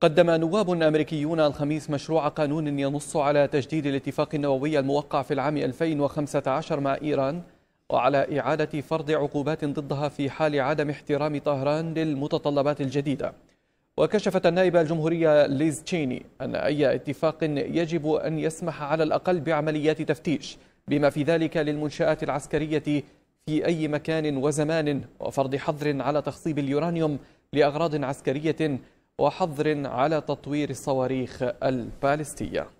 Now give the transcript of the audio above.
قدم نواب أمريكيون الخميس مشروع قانون ينص على تجديد الاتفاق النووي الموقع في العام 2015 مع إيران وعلى إعادة فرض عقوبات ضدها في حال عدم احترام طهران للمتطلبات الجديدة وكشفت النائبة الجمهورية ليز تشيني أن أي اتفاق يجب أن يسمح على الأقل بعمليات تفتيش بما في ذلك للمنشآت العسكرية في أي مكان وزمان وفرض حظر على تخصيب اليورانيوم لأغراض عسكرية وحظر على تطوير الصواريخ البالستيه